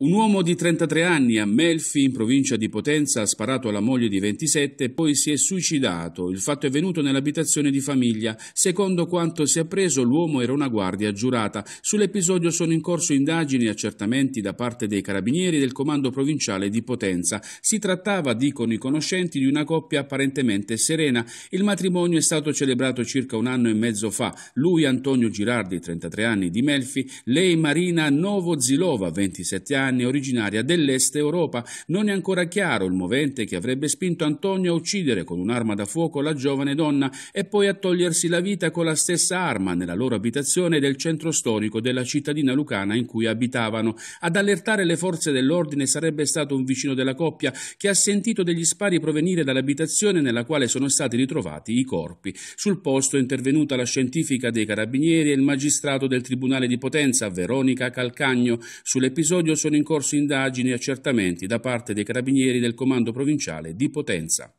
Un uomo di 33 anni a Melfi, in provincia di Potenza, ha sparato alla moglie di 27 e poi si è suicidato. Il fatto è venuto nell'abitazione di famiglia. Secondo quanto si è appreso, l'uomo era una guardia giurata. Sull'episodio sono in corso indagini e accertamenti da parte dei carabinieri del comando provinciale di Potenza. Si trattava, dicono i conoscenti, di una coppia apparentemente serena. Il matrimonio è stato celebrato circa un anno e mezzo fa. Lui, Antonio Girardi, 33 anni, di Melfi, lei Marina Novozilova, 27 anni, anni originaria dell'Est Europa. Non è ancora chiaro il movente che avrebbe spinto Antonio a uccidere con un'arma da fuoco la giovane donna e poi a togliersi la vita con la stessa arma nella loro abitazione del centro storico della cittadina lucana in cui abitavano. Ad allertare le forze dell'ordine sarebbe stato un vicino della coppia che ha sentito degli spari provenire dall'abitazione nella quale sono stati ritrovati i corpi. Sul posto è intervenuta la scientifica dei carabinieri e il magistrato del Tribunale di Potenza, Veronica Calcagno. Sull'episodio sono in corso indagini e accertamenti da parte dei carabinieri del comando provinciale di Potenza.